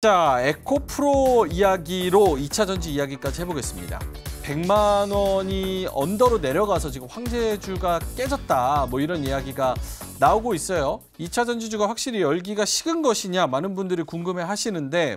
자, 에코프로 이야기로 2차 전지 이야기까지 해보겠습니다. 100만 원이 언더로 내려가서 지금 황제주가 깨졌다 뭐 이런 이야기가 나오고 있어요. 2차 전지주가 확실히 열기가 식은 것이냐 많은 분들이 궁금해 하시는데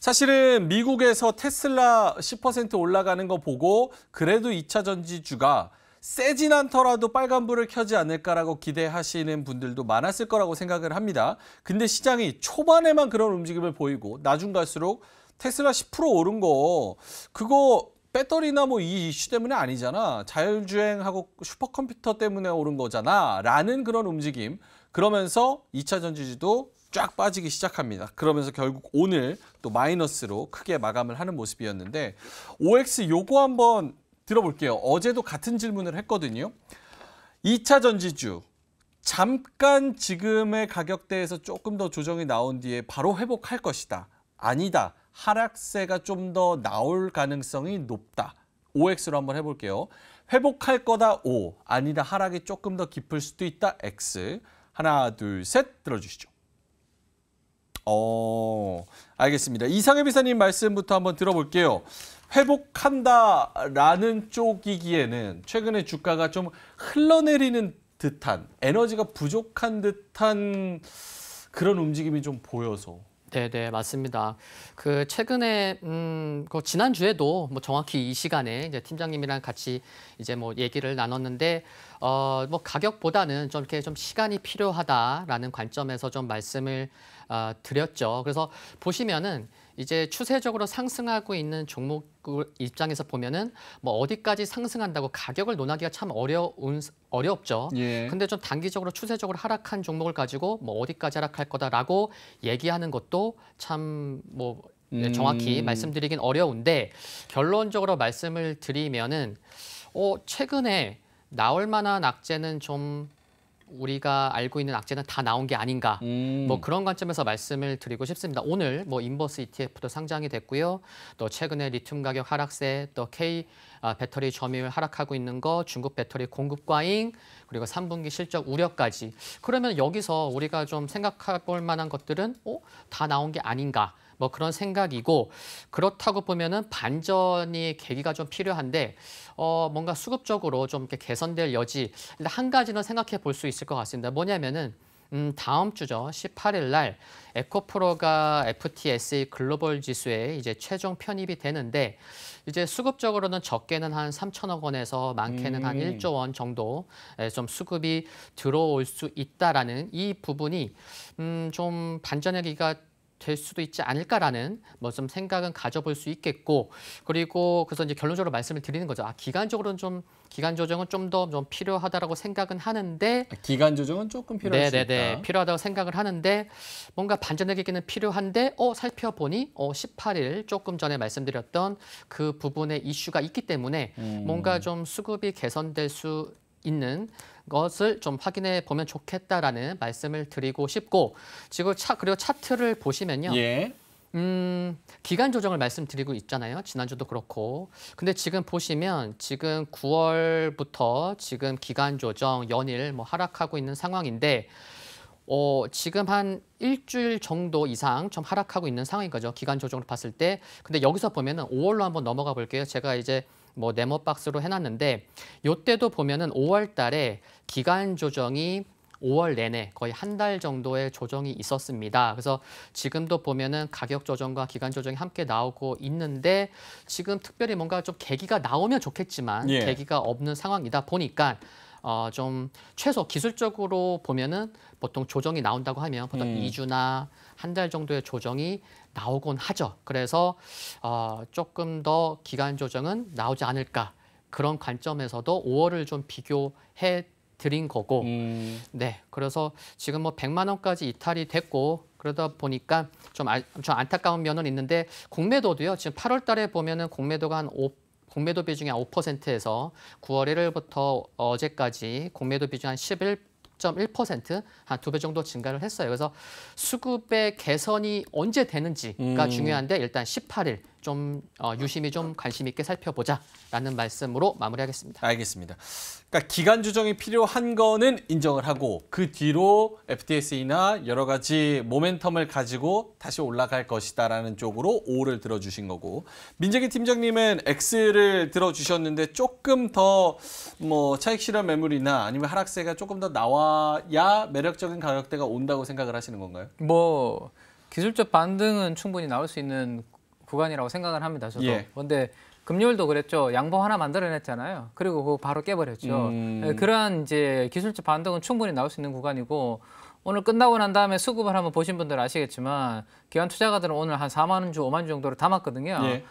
사실은 미국에서 테슬라 10% 올라가는 거 보고 그래도 2차 전지주가 세진 않더라도 빨간불을 켜지 않을까라고 기대하시는 분들도 많았을 거라고 생각을 합니다. 근데 시장이 초반에만 그런 움직임을 보이고 나중 갈수록 테슬라 10% 오른 거 그거 배터리나 뭐 이 이슈 때문에 아니잖아. 자율주행하고 슈퍼컴퓨터 때문에 오른 거잖아. 라는 그런 움직임. 그러면서 2차 전지지도 쫙 빠지기 시작합니다. 그러면서 결국 오늘 또 마이너스로 크게 마감을 하는 모습이었는데 OX 요거 한번 들어볼게요. 어제도 같은 질문을 했거든요. 2차 전지주 잠깐 지금의 가격대에서 조금 더 조정이 나온 뒤에 바로 회복할 것이다. 아니다. 하락세가 좀 더 나올 가능성이 높다. OX로 한번 해볼게요. 회복할 거다 O. 아니다. 하락이 조금 더 깊을 수도 있다. X. 하나, 둘, 셋 들어주시죠. 어, 알겠습니다. 이상해 비사님 말씀부터 한번 들어볼게요. 회복한다라는 쪽이기에는 최근에 주가가 좀 흘러내리는 듯한 에너지가 부족한 듯한 그런 움직임이 좀 보여서 네네 네, 맞습니다. 그 최근에 음그 지난 주에도 뭐 정확히 이 시간에 이제 팀장님이랑 같이 이제 뭐 얘기를 나눴는데 어 뭐 가격보다는 좀 이렇게 좀 시간이 필요하다라는 관점에서 좀 말씀을 어, 드렸죠. 그래서 보시면은 이제 추세적으로 상승하고 있는 종목 입장에서 보면은 뭐 어디까지 상승한다고 가격을 논하기가 참 어려운 어렵죠. 예. 근데 좀 단기적으로 추세적으로 하락한 종목을 가지고 뭐 어디까지 하락할 거다라고 얘기하는 것도 참뭐 네, 예, 음. 정확히 말씀드리긴 어려운데 결론적으로 말씀을 드리면은 어 최근에 나올 만한 악재는 좀 우리가 알고 있는 악재는 다 나온 게 아닌가 음. 뭐 그런 관점에서 말씀을 드리고 싶습니다. 오늘 뭐 인버스 ETF도 상장이 됐고요. 또 최근에 리튬 가격 하락세, 또 K 아, 배터리 점유율 하락하고 있는 거, 중국 배터리 공급 과잉, 그리고 3분기 실적 우려까지. 그러면 여기서 우리가 좀 생각해 볼 만한 것들은 어? 다 나온 게 아닌가. 뭐 그런 생각이고 그렇다고 보면은 반전이 계기가 좀 필요한데 어 뭔가 수급적으로 좀 이렇게 개선될 여지 근한 가지는 생각해 볼 수 있을 것 같습니다. 뭐냐면은 음, 다음 주죠. 18일 날 에코프로가 FTSE 글로벌 지수에 이제 최종 편입이 되는데 이제 수급적으로는 적게는 한 3천억 원에서 많게는 음. 한 1조 원 정도 예, 좀 수급이 들어올 수 있다라는 이 부분이 음, 좀 반전의 기가 될 수도 있지 않을까라는 뭐 좀 생각은 가져볼 수 있겠고 그리고 그래서 이제 결론적으로 말씀을 드리는 거죠. 아 기간적으로는 좀 기간 조정은 좀 더좀 좀 필요하다라고 생각은 하는데 아, 기간 조정은 조금 필요할 네네네, 수 있다. 필요하다고 생각을 하는데 뭔가 반전되기는 필요한데 어 살펴보니 어 18일 조금 전에 말씀드렸던 그부분에 이슈가 있기 때문에 음. 뭔가 좀 수급이 개선될 수 있는 것을 좀 확인해 보면 좋겠다라는 말씀을 드리고 싶고 지금 차 그리고 차트를 보시면요. 예. 음, 기간 조정을 말씀드리고 있잖아요. 지난주도 그렇고. 근데 지금 보시면 지금 9월부터 지금 기간 조정 연일 뭐 하락하고 있는 상황인데 어, 지금 한 일주일 정도 이상 좀 하락하고 있는 상황인 거죠. 기간 조정을 봤을 때. 근데 여기서 보면은 5월로 한번 넘어가 볼게요. 제가 이제 뭐 네모 박스로 해놨는데 요때도 보면은 5월 달에 기간 조정이 5월 내내 거의 한 달 정도의 조정이 있었습니다. 그래서 지금도 보면은 가격 조정과 기간 조정이 함께 나오고 있는데 지금 특별히 뭔가 좀 계기가 나오면 좋겠지만 예. 계기가 없는 상황이다 보니까 어, 좀 최소 기술적으로 보면은 보통 조정이 나온다고 하면 보통 음. 2주나 한 달 정도의 조정이 나오곤 하죠. 그래서 어, 조금 더 기간 조정은 나오지 않을까 그런 관점에서도 5월을 좀 비교해 드린 거고 음. 네 그래서 지금 뭐 100만 원까지 이탈이 됐고 그러다 보니까 좀, 아, 좀 안타까운 면은 있는데 공매도도요 지금 8월 달에 보면은 공매도가 한 5, 공매도 비중이 한 5%에서 9월 1일부터 어제까지 공매도 비중 한 11, 6.1%한두배 정도 증가를 했어요. 그래서 수급의 개선이 언제 되는지가 음. 중요한데 일단 18일 좀 어, 유심히 좀 관심 있게 살펴보자라는 말씀으로 마무리하겠습니다. 알겠습니다. 그러니까 기간 조정이 필요한 거는 인정을 하고 그 뒤로 FTSE나 여러 가지 모멘텀을 가지고 다시 올라갈 것이다라는 쪽으로 오를 들어주신 거고 민재기 팀장님은 X를 들어주셨는데 조금 더 뭐 차익 실현 매물이나 아니면 하락세가 조금 더 나와야 매력적인 가격대가 온다고 생각을 하시는 건가요? 뭐 기술적 반등은 충분히 나올 수 있는 구간이라고 생각을 합니다. 저도. 예. 근데 금요일도 그랬죠. 양봉 하나 만들어냈잖아요. 그리고 그거 바로 깨버렸죠. 음... 네, 그러한 이제 기술적 반등은 충분히 나올 수 있는 구간이고 오늘 끝나고 난 다음에 수급을 한번 보신 분들 아시겠지만 기관 투자가들은 오늘 한 4만 원 주, 5만 주 정도를 담았거든요. 예.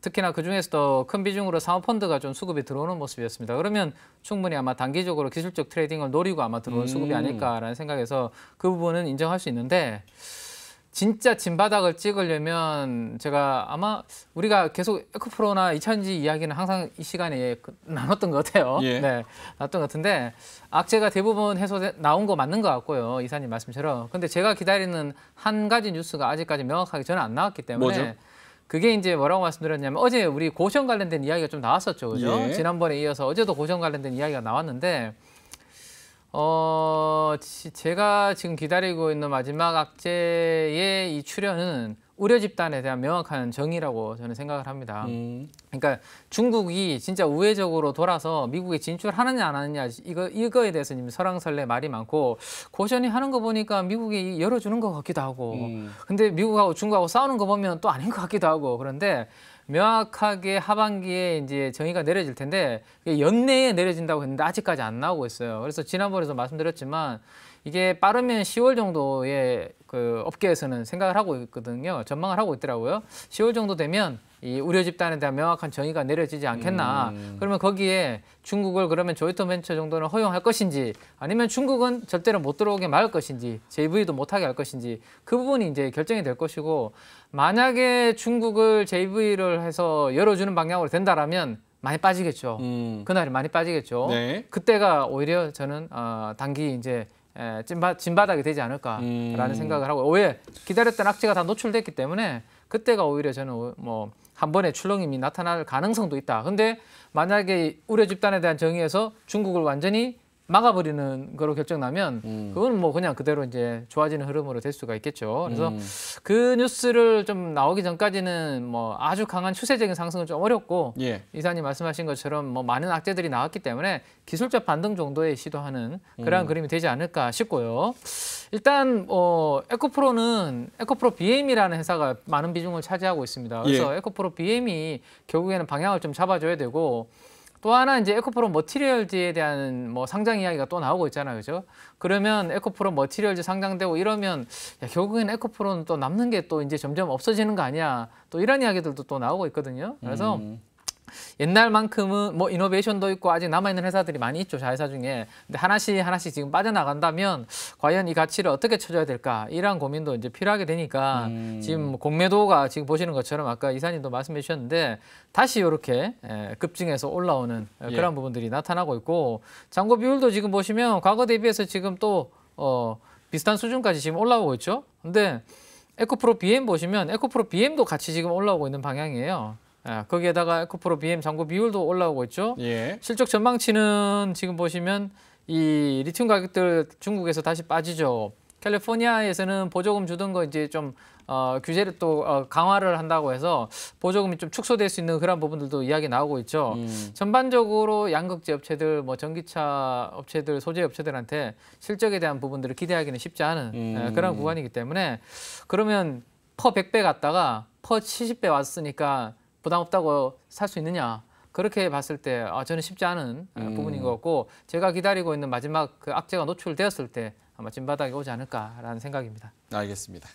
특히나 그중에서도 큰 비중으로 사모펀드가 좀 수급이 들어오는 모습이었습니다. 그러면 충분히 아마 단기적으로 기술적 트레이딩을 노리고 아마 들어온 음... 수급이 아닐까라는 생각에서 그 부분은 인정할 수 있는데 진짜 진바닥을 찍으려면 제가 아마 우리가 계속 에코프로나 이천지 이야기는 항상 이 시간에 그 나눴던 것 같아요. 예. 네, 나눴던 것 같은데 악재가 대부분 해소 나온 거 맞는 것 같고요. 이사님 말씀처럼. 근데 제가 기다리는 한 가지 뉴스가 아직까지 명확하게 저는 안 나왔기 때문에 뭐죠? 그게 이제 뭐라고 말씀드렸냐면 어제 우리 고시원 관련된 이야기가 좀 나왔었죠. 그죠? 예. 지난번에 이어서 어제도 고시원 관련된 이야기가 나왔는데 어, 제가 지금 기다리고 있는 마지막 악재의 이 출현은 우려 집단에 대한 명확한 정의라고 저는 생각을 합니다. 음. 그러니까 중국이 진짜 우회적으로 돌아서 미국에 진출하느냐 안 하느냐 이거 이거에 대해서 님 설랑설레 말이 많고 고전이 하는 거 보니까 미국이 열어주는 것 같기도 하고 음. 근데 미국하고 중국하고 싸우는 거 보면 또 아닌 것 같기도 하고 그런데 명확하게 하반기에 이제 정의가 내려질 텐데 연내에 내려진다고 했는데 아직까지 안 나오고 있어요. 그래서 지난번에도 말씀드렸지만 이게 빠르면 10월 정도에 그 업계에서는 생각을 하고 있거든요. 전망을 하고 있더라고요. 10월 정도 되면 이 우려 집단에 대한 명확한 정의가 내려지지 않겠나. 음. 그러면 거기에 중국을 그러면 조이터 벤처 정도는 허용할 것인지 아니면 중국은 절대로 못 들어오게 막을 것인지 JV도 못하게 할 것인지 그 부분이 이제 결정이 될 것이고 만약에 중국을 JV를 해서 열어주는 방향으로 된다라면 많이 빠지겠죠. 음. 그날이 많이 빠지겠죠. 네. 그때가 오히려 저는 어, 단기 이제 찐바, 예, 진바닥이 되지 않을까라는 음. 생각을 하고 오왜 기다렸던 악재가 다 노출됐기 때문에 그때가 오히려 저는 뭐 한 번의 출렁임이 나타날 가능성도 있다. 근데 만약에 우려 집단에 대한 정의에서 중국을 완전히 막아버리는 거로 결정나면 음. 그건 뭐 그냥 그대로 이제 좋아지는 흐름으로 될 수가 있겠죠. 그래서 음. 그 뉴스를 좀 나오기 전까지는 뭐 아주 강한 추세적인 상승은 좀 어렵고 예. 이사님 말씀하신 것처럼 뭐 많은 악재들이 나왔기 때문에 기술적 반등 정도에 시도하는 그러한 음. 그림이 되지 않을까 싶고요. 일단 어 에코프로는 에코프로 BM이라는 회사가 많은 비중을 차지하고 있습니다. 그래서 예. 에코프로 BM이 결국에는 방향을 좀 잡아줘야 되고 또 하나 이제 에코프로 머티리얼즈에 대한 뭐 상장 이야기가 또 나오고 있잖아요. 그죠? 그러면 에코프로 머티리얼즈 상장되고 이러면 야, 결국엔 에코프로는 또 남는 게 또 이제 점점 없어지는 거 아니야. 또 이런 이야기들도 또 나오고 있거든요. 그래서 음. 옛날만큼은 뭐 이노베이션도 있고 아직 남아있는 회사들이 많이 있죠. 자회사 중에. 근데 하나씩 하나씩 지금 빠져나간다면 과연 이 가치를 어떻게 쳐줘야 될까? 이러한 고민도 이제 필요하게 되니까 음. 지금 뭐 공매도가 지금 보시는 것처럼 아까 이사님도 말씀해 주셨는데 다시 이렇게 예, 급증해서 올라오는 예, 예. 그런 예. 부분들이 나타나고 있고 잔고 비율도 지금 보시면 과거 대비해서 지금 또 어, 비슷한 수준까지 지금 올라오고 있죠. 근데 에코프로 BM 보시면 에코프로 BM도 같이 지금 올라오고 있는 방향이에요. 아, 거기에다가 에코프로 BM 잔고 비율도 올라오고 있죠. 예. 실적 전망치는 지금 보시면 이 리튬 가격들 중국에서 다시 빠지죠. 캘리포니아에서는 보조금 주던 거 이제 좀 어, 규제를 또 어, 강화를 한다고 해서 보조금이 좀 축소될 수 있는 그런 부분들도 이야기 나오고 있죠. 음. 전반적으로 양극재 업체들, 뭐 전기차 업체들, 소재 업체들한테 실적에 대한 부분들을 기대하기는 쉽지 않은 음. 에, 예, 그런 구간이기 때문에 그러면 퍼 100배 갔다가 퍼 70배 왔으니까 부담 없다고 살 수 있느냐 그렇게 봤을 때 아, 저는 쉽지 않은 아, 음. 부분인 것 같고 제가 기다리고 있는 마지막 그 악재가 노출되었을 때 아마 진바닥에 오지 않을까라는 생각입니다. 알겠습니다.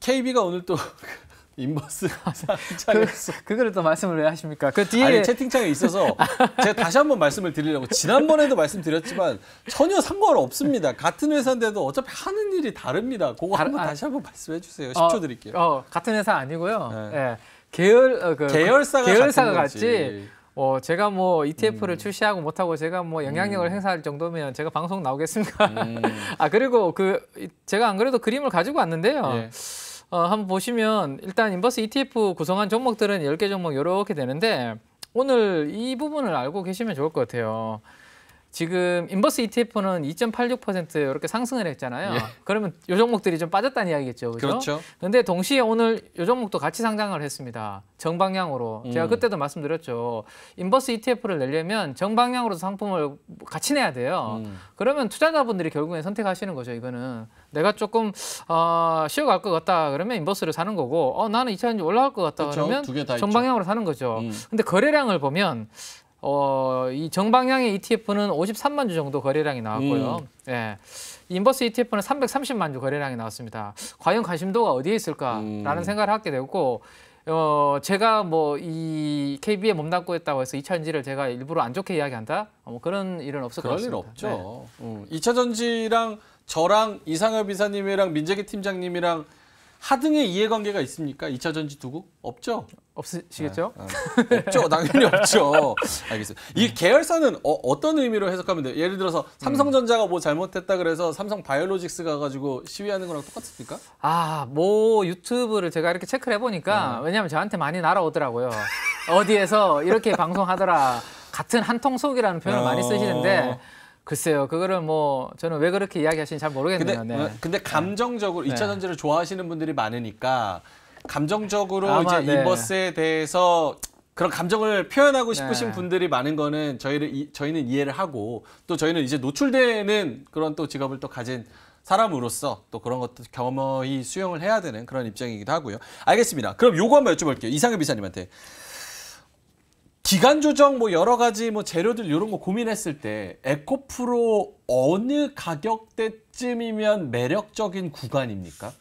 KB가 오늘 또 인버스 상장에서 그, 거를또 말씀을 왜 하십니까? 그 뒤에 아니, 채팅창에 있어서 제가 다시 한번 말씀을 드리려고 지난번에도 말씀드렸지만 전혀 상관 없습니다. 같은 회사인데도 어차피 하는 일이 다릅니다. 그거 다, 한번 아. 다시 한번 말씀해 주세요. 10초 어, 드릴게요. 어, 같은 회사 아니고요. 네. 예. 계열 어, 그, 계열사가, 계열사가 같지. 어, 제가 뭐 ETF를 음. 출시하고 못하고 제가 뭐 영향력을 음. 행사할 정도면 제가 방송 나오겠습니까? 음. 아 그리고 그 제가 안 그래도 그림을 가지고 왔는데요. 예. 어, 한번 보시면 일단 인버스 ETF 구성한 종목들은 10개 종목 이렇게 되는데 오늘 이 부분을 알고 계시면 좋을 것 같아요. 지금 인버스 ETF는 2.86% 이렇게 상승을 했잖아요. 예. 그러면 요 종목들이 좀 빠졌다는 이야기겠죠. 그죠? 그렇죠. 근데 동시에 오늘 요 종목도 같이 상장을 했습니다. 정방향으로. 음. 제가 그때도 말씀드렸죠. 인버스 ETF를 내려면 정방향으로 상품을 같이 내야 돼요. 음. 그러면 투자자분들이 결국엔 선택하시는 거죠. 이거는 내가 조금 어, 쉬어갈 것 같다 그러면 인버스를 사는 거고 어, 나는 2차전지 올라갈 것 같다 그렇죠. 그러면 정방향으로 있죠. 사는 거죠. 음. 근데 거래량을 보면 어, 이 정방향의 ETF는 53만 주 정도 거래량이 나왔고요. 음. 예. 인버스 ETF는 330만 주 거래량이 나왔습니다. 과연 관심도가 어디에 있을까라는 음. 생각을 하게 되고 어, 제가 뭐 이 KB에 몸담고 있다고 해서 2차전지를 제가 일부러 안 좋게 이야기한다? 뭐 그런 일은 없을 것 같습니다. 그럴 없죠. 네. 음. 2차전지랑 저랑 이상엽 이사님이랑 민재기 팀장님이랑 하등의 이해관계가 있습니까? 2차전지 두고? 없죠? 없으시겠죠? 아, 아. 없죠. 당연히 없죠. 알겠습니다. 이 네. 계열사는 어, 떤 의미로 해석하면 돼요? 예를 들어서 음. 삼성전자가 뭐 잘못했다 그래서 삼성 바이오로직스 가가지고 시위하는 거랑 똑같습니까? 아, 뭐 유튜브를 제가 이렇게 체크를 해보니까 음. 왜냐하면 저한테 많이 날아오더라고요. 어디에서 이렇게 방송하더라. 같은 한통 속이라는 표현을 어... 많이 쓰시는데 글쎄요, 그거를 뭐 저는 왜 그렇게 이야기하시는지 잘 모르겠네요. 근데, 네. 어, 근데 감정적으로 이차 전지를 좋아하시는 분들이 많으니까 감정적으로 이제 네. 인버스에 대해서 그런 감정을 표현하고 네. 싶으신 네. 분들이 많은 거는 저희를 이, 저희는 이해를 하고 또 저희는 이제 노출되는 그런 또 직업을 또 가진 사람으로서 또 그런 것도 겸허히 수용을 해야 되는 그런 입장이기도 하고요. 알겠습니다. 그럼 요거 한번 여쭤볼게요. 이상현 비사님한테. 기간 조정 뭐 여러 가지 뭐 재료들 이런 거 고민했을 때 에코프로 어느 가격대쯤이면 매력적인 구간입니까?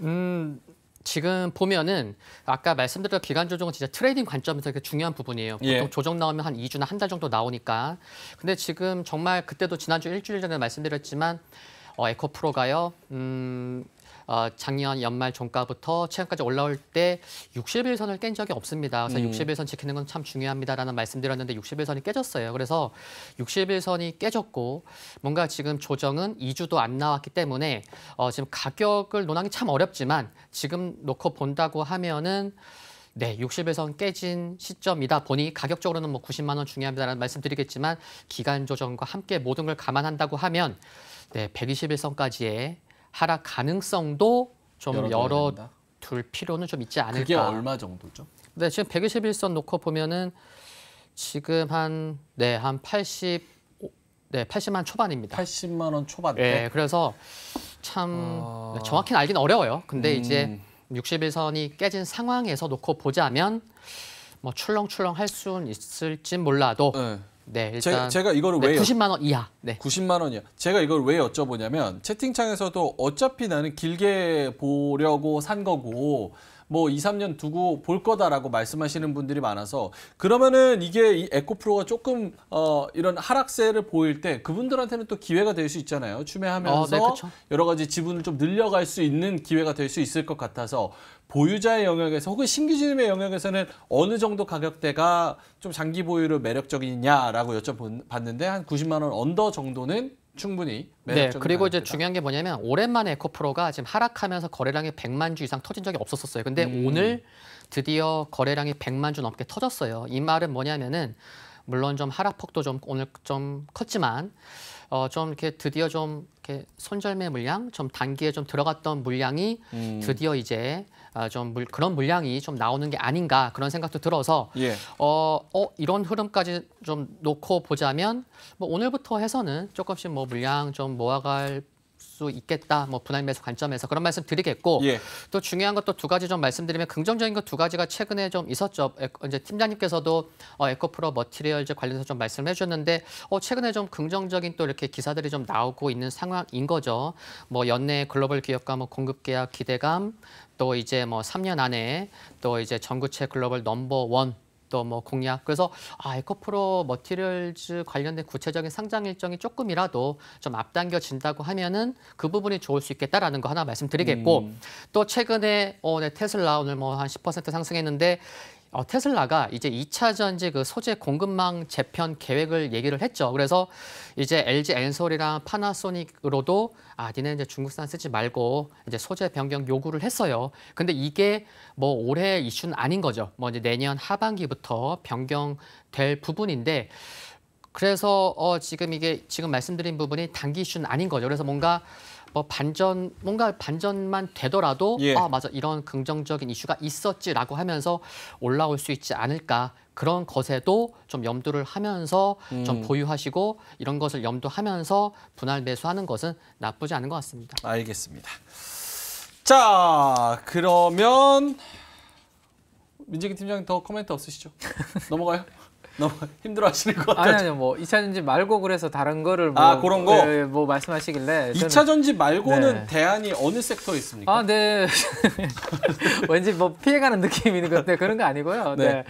음 지금 보면은 아까 말씀드렸던 기간 조정은 진짜 트레이딩 관점에서 중요한 부분이에요. 예. 보통 예. 조정 나오면 한 2주나 한 달 정도 나오니까. 근데 지금 정말 그때도 지난주 일주일 전에 말씀드렸지만 어, 에코프로가요. 음, 어, 작년 연말 종가부터 최근까지 올라올 때 60일선을 깬 적이 없습니다. 그래서 음. 60일선 지키는 건 참 중요합니다라는 말씀드렸는데 60일선이 깨졌어요. 그래서 60일선이 깨졌고 뭔가 지금 조정은 2주도 안 나왔기 때문에 어, 지금 가격을 논하기 참 어렵지만 지금 놓고 본다고 하면은 네, 60에선 깨진 시점이다 보니 가격적으로는 뭐 90만 원 중요합니다라는 말씀드리겠지만 기간 조정과 함께 모든 걸 감안한다고 하면 네, 121선까지의 하락 가능성도 좀 열어 둘 필요는 좀 있지 않을까. 그게 얼마 정도죠? 네, 지금 121선 놓고 보면은 지금 한 네, 한 80. 네, 80만 초반입니다. 80만 원초반 네, 예, 그래서 참 어... 아. 정확히는 알긴 어려워요. 근데 음... 이제 61선이 깨진 상황에서 놓고 보자면 뭐 출렁출렁 할 수는 있을진 몰라도 네. 네, 일단 제, 가 이걸 네, 왜 90만 원 이하. 네. 90만 원이야. 제가 이걸 왜 여쭤보냐면 채팅창에서도 어차피 나는 길게 보려고 산 거고 뭐 2, 3년 두고 볼 거다라고 말씀하시는 분들이 많아서 그러면은 이게 이 에코프로가 조금 어, 이런 하락세를 보일 때 그분들한테는 또 기회가 될 수 있잖아요. 아, 네, 추매하면서 어, 네, 여러 가지 지분을 좀 늘려갈 수 있는 기회가 될 수 있을 것 같아서 보유자의 영역에서 혹은 신규 진입의 영역에서는 어느 정도 가격대가 좀 장기 보유를 매력적이냐라고 여쭤봤는데 한 90만 원 언더 정도는 충분히 네 그리고 이제 중요한 게 뭐냐면 오랜만에 에코프로가 지금 하락하면서 거래량이 100만 주 이상 터진 적이 없었었어요. 근데 음. 오늘 드디어 거래량이 100만 주 넘게 터졌어요. 이 말은 뭐냐면은 물론 좀 하락폭도 좀 오늘 좀 컸지만 어, 좀 이렇게 드디어 좀 이렇게 손절매 물량, 좀 단기에 좀 들어갔던 물량이 음. 드디어 이제 어, 좀 물, 그런 물량이 좀 나오는 게 아닌가 그런 생각도 들어서 예. 어, 어 이런 흐름까지 좀 놓고 보자면 뭐 오늘부터 해서는 조금씩 뭐 물량 좀 모아갈 수 있겠다. 뭐 분할매수 관점에서 그런 말씀 드리겠고 예. 또 중요한 것도 두 가지 좀 말씀드리면 긍정적인 것 두 가지가 최근에 좀 있었죠. 이제 팀장님께서도 어, 에코프로 머티리얼즈 관련해서 좀 말씀을 해주셨는데 어, 최근에 좀 긍정적인 또 이렇게 기사들이 좀 나오고 있는 상황인 거죠. 뭐 연내 글로벌 기업과 뭐 공급 계약 기대감 또 이제 뭐 3년 안에 또 이제 전구체 글로벌 넘버 원 또뭐 공약 그래서 아 에코프로 머티리얼즈 관련된 구체적인 상장 일정이 조금이라도 좀 앞당겨진다고 하면은 그 부분이 좋을 수 있겠다라는 거 하나 말씀드리겠고 음. 또 최근에 어, 네, 테슬라 오늘 뭐 한 10% 상승했는데 어, 테슬라가 이제 2차 전지 그 소재 공급망 재편 계획을 얘기를 했죠. 그래서 이제 LG 엔솔이랑 파나소닉으로도 아, 니네 이제 중국산 쓰지 말고 이제 소재 변경 요구를 했어요. 근데 이게 뭐 올해 이슈는 아닌 거죠. 뭐 이제 내년 하반기부터 변경될 부분인데 그래서 어, 지금 이게 지금 말씀드린 부분이 단기 이슈는 아닌 거죠. 그래서 뭔가 뭐 반전 뭔가 반전만 되더라도 예. 아 맞아 이런 긍정적인 이슈가 있었지라고 하면서 올라올 수 있지 않을까 그런 것에도 좀 염두를 하면서 음. 좀 보유하시고 이런 것을 염두하면서 분할 매수하는 것은 나쁘지 않은 것 같습니다. 알겠습니다. 자 그러면 민재기 팀장님 더 코멘트 없으시죠? 넘어가요. 너무 힘들어하시는 것 같아요. 아니 아니요 뭐 2차 전지 말고 그래서 다른 거를 뭐, 아 그런 거? 예, 예 뭐 말씀하시길래 2차 전지 말고는 네. 대안이 어느 섹터에 있습니까? 아 네. 왠지 뭐 피해가는 느낌이 있는 건데 그런 거 아니고요. 네. 네.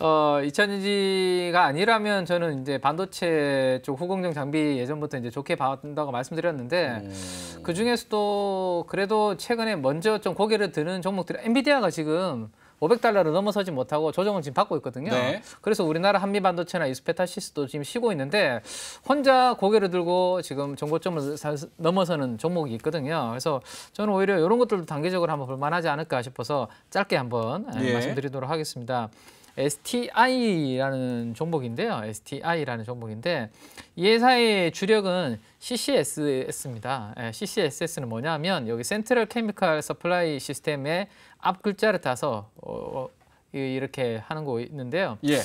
어 2차 전지가 아니라면 저는 이제 반도체 쪽 후공정 장비 예전부터 이제 좋게 봤다고 말씀드렸는데 음... 그 중에서도 그래도 최근에 먼저 좀 고개를 드는 종목들이 엔비디아가 지금 500달러를 넘어서지 못하고 조정을 지금 받고 있거든요. 네. 그래서 우리나라 한미 반도체나 이스페타시스도 지금 쉬고 있는데 혼자 고개를 들고 지금 정고점을 넘어서는 종목이 있거든요. 그래서 저는 오히려 이런 것들도 단계적으로 한번 볼만하지 않을까 싶어서 짧게 한번 예. 예. 말씀드리도록 하겠습니다. STI라는 종목인데요. STI라는 종목인데 이 회사의 주력은 CCSS입니다. 예, CCSS는 뭐냐면 여기 센트럴 케미칼 서플라이 시스템의 앞 글자를 따서 어, 어 이렇게 하는 거 있는데요. 예.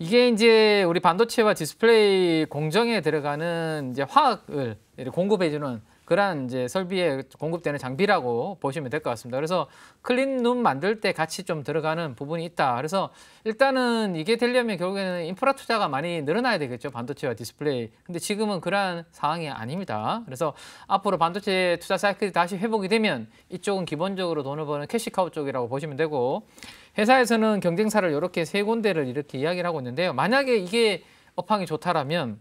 이게 이제 우리 반도체와 디스플레이 공정에 들어가는 이제 화학을 공급해주는 그러한 이제 설비에 공급되는 장비라고 보시면 될 것 같습니다. 그래서 클린룸 만들 때 같이 좀 들어가는 부분이 있다. 그래서 일단은 이게 되려면 결국에는 인프라 투자가 많이 늘어나야 되겠죠. 반도체와 디스플레이. 근데 지금은 그러한 상황이 아닙니다. 그래서 앞으로 반도체 투자 사이클이 다시 회복이 되면 이쪽은 기본적으로 돈을 버는 캐시카우 쪽이라고 보시면 되고 회사에서는 경쟁사를 이렇게 세 군데를 이렇게 이야기를 하고 있는데요. 만약에 이게 업황이 좋다라면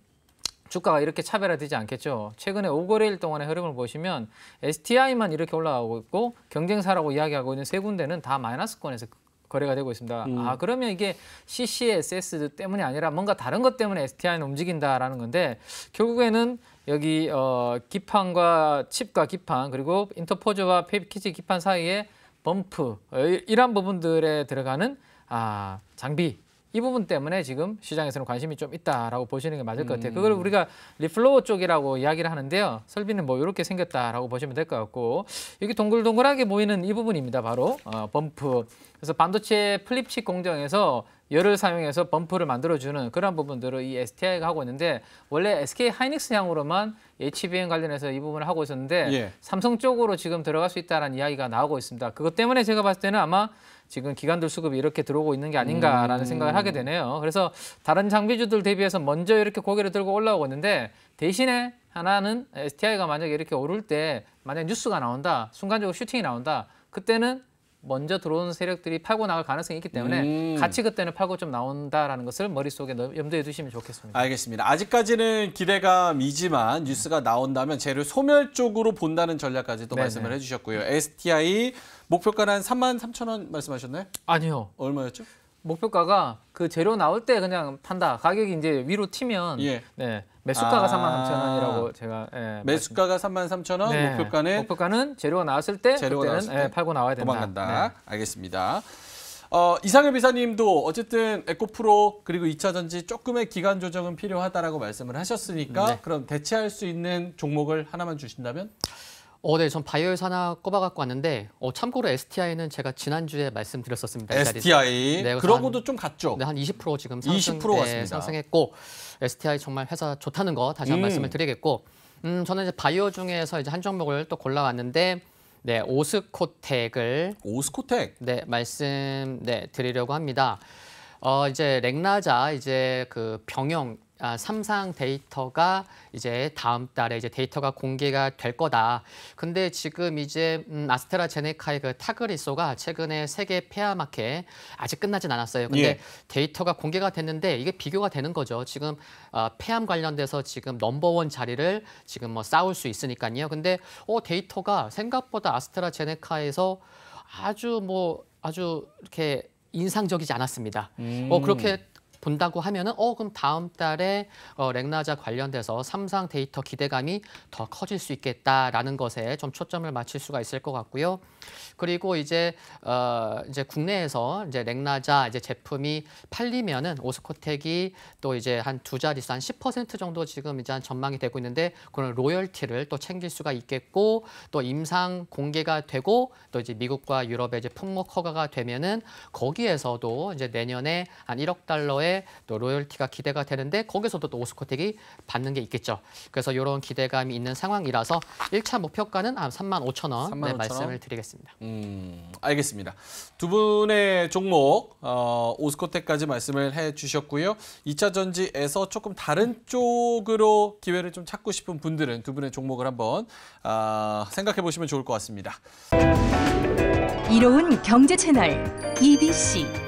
주가가 이렇게 차별화되지 않겠죠. 최근에 5거래일 동안의 흐름을 보시면 STI만 이렇게 올라가고 있고 경쟁사라고 이야기하고 있는 세 군데는 다 마이너스권에서 거래가 되고 있습니다. 음. 아 그러면 이게 CCSS 때문이 아니라 뭔가 다른 것 때문에 STI는 움직인다라는 건데 결국에는 여기 어, 기판과 칩과 기판 그리고 인터포저와 페키지 기판 사이에 범프 어, 이러 부분들에 들어가는 아 장비 이 부분 때문에 지금 시장에서는 관심이 좀 있다라고 보시는 게 맞을 것 같아요. 음. 그걸 우리가 리플로우 쪽이라고 이야기를 하는데요. 설비는 뭐 이렇게 생겼다라고 보시면 될 것 같고 여기 동글동글하게 보이는 이 부분입니다. 바로 어, 범프. 그래서 반도체 플립칩 공장에서 열을 사용해서 범프를 만들어주는 그런 부분들을 이 STI가 하고 있는데 원래 SK 하이닉스 향으로만 HBM 관련해서 이 부분을 하고 있었는데 예. 삼성 쪽으로 지금 들어갈 수 있다는 이야기가 나오고 있습니다. 그것 때문에 제가 봤을 때는 아마 지금 기관들 수급이 이렇게 들어오고 있는 게 아닌가라는 음. 생각을 하게 되네요. 그래서 다른 장비주들 대비해서 먼저 이렇게 고개를 들고 올라오고 있는데 대신에 하나는 STI가 만약에 이렇게 오를 때 만약 뉴스가 나온다, 순간적으로 슈팅이 나온다, 그때는 먼저 들어온 세력들이 팔고 나갈 가능성이 있기 때문에 음. 같이 그때는 팔고 좀 나온다라는 것을 머릿속에 염두에 두시면 좋겠습니다. 알겠습니다. 아직까지는 기대감이지만 뉴스가 나온다면 재료 소멸 쪽으로 본다는 전략까지도 네네. 말씀을 해주셨고요. STI 목표가는 3만 3천 원 말씀하셨나요? 아니요. 얼마였죠? 목표가가 그 재료 나올 때 그냥 판다. 가격이 이제 위로 튀면 예. 네. 매수가가 아 3만 3천 원이라고 제가 예, 매수가가 3만 3천 원, 네. 목표가는 목표가는 재료가 나왔을 때 재료가 나왔을 때 예, 팔고 나와야 된다. 도망간다. 네. 알겠습니다. 어, 이상엽 이사님도 어쨌든 에코프로 그리고 2차전지 조금의 기간 조정은 필요하다라고 말씀을 하셨으니까 네. 그럼 대체할 수 있는 종목을 하나만 주신다면? 어, 네, 전 바이오에서 하나 꼽아갖고 왔는데 어, 참고로 STI는 제가 지난주에 말씀드렸었습니다. STI. 네, 그러고도 한, 좀 갔죠? 네, 한 20% 지금 상승, 20% 네, 상승했고 STI 정말 회사 좋다는 거 다시 한 음. 말씀을 드리겠고 음, 저는 이제 바이오 중에서 이제 한 종목을 또 골라왔는데 네, 오스코텍을 오스코텍. 네, 말씀 네, 드리려고 합니다. 어, 이제 렉나자 이제 그 병영 아, 삼상 데이터가 이제 다음 달에 이제 데이터가 공개가 될 거다. 근데 지금 이제 음, 아스트라제네카의 그 타그리소가 최근에 세계 폐어 마켓 아직 끝나진 않았어요. 근데 예. 데이터가 공개가 됐는데 이게 비교가 되는 거죠. 지금 어, 폐암 관련돼서 지금 넘버원 자리를 지금 뭐 싸울 수 있으니까요. 근데 어 데이터가 생각보다 아스트라제네카에서 아주 뭐 아주 이렇게 인상적이지 않았습니다. 어, 음. 어, 그렇게 본다고 하면은 어 그럼 다음 달에 어, 렉나자 관련돼서 삼상 데이터 기대감이 더 커질 수 있겠다라는 것에 좀 초점을 맞출 수가 있을 것 같고요. 그리고 이제 어 이제 국내에서 이제 렉나자 이제 제품이 팔리면은 오스코텍이 또 이제 한 두 자릿수 한 10% 정도 지금 이제 한 전망이 되고 있는데 그런 로열티를 또 챙길 수가 있겠고 또 임상 공개가 되고 또 이제 미국과 유럽의 이제 품목 허가가 되면은 거기에서도 이제 내년에 한 1억 달러의 정도또 로열티가 기대가 되는데 거기서도 또 오스코텍이 받는 게 있겠죠. 그래서 이런 기대감이 있는 상황이라서 1차 목표가는 한 3만 5 0원 3만 네, 말씀을 드리겠습니다. 음, 알겠습니다. 두 분의 종목 어, 오스코텍까지 말씀을 해주셨고요. 2차 전지에서 조금 다른 쪽으로 기회를 좀 찾고 싶은 분들은 두 분의 종목을 한번 어, 생각해 보시면 좋을 것 같습니다. 이로운 경제 채널 EBC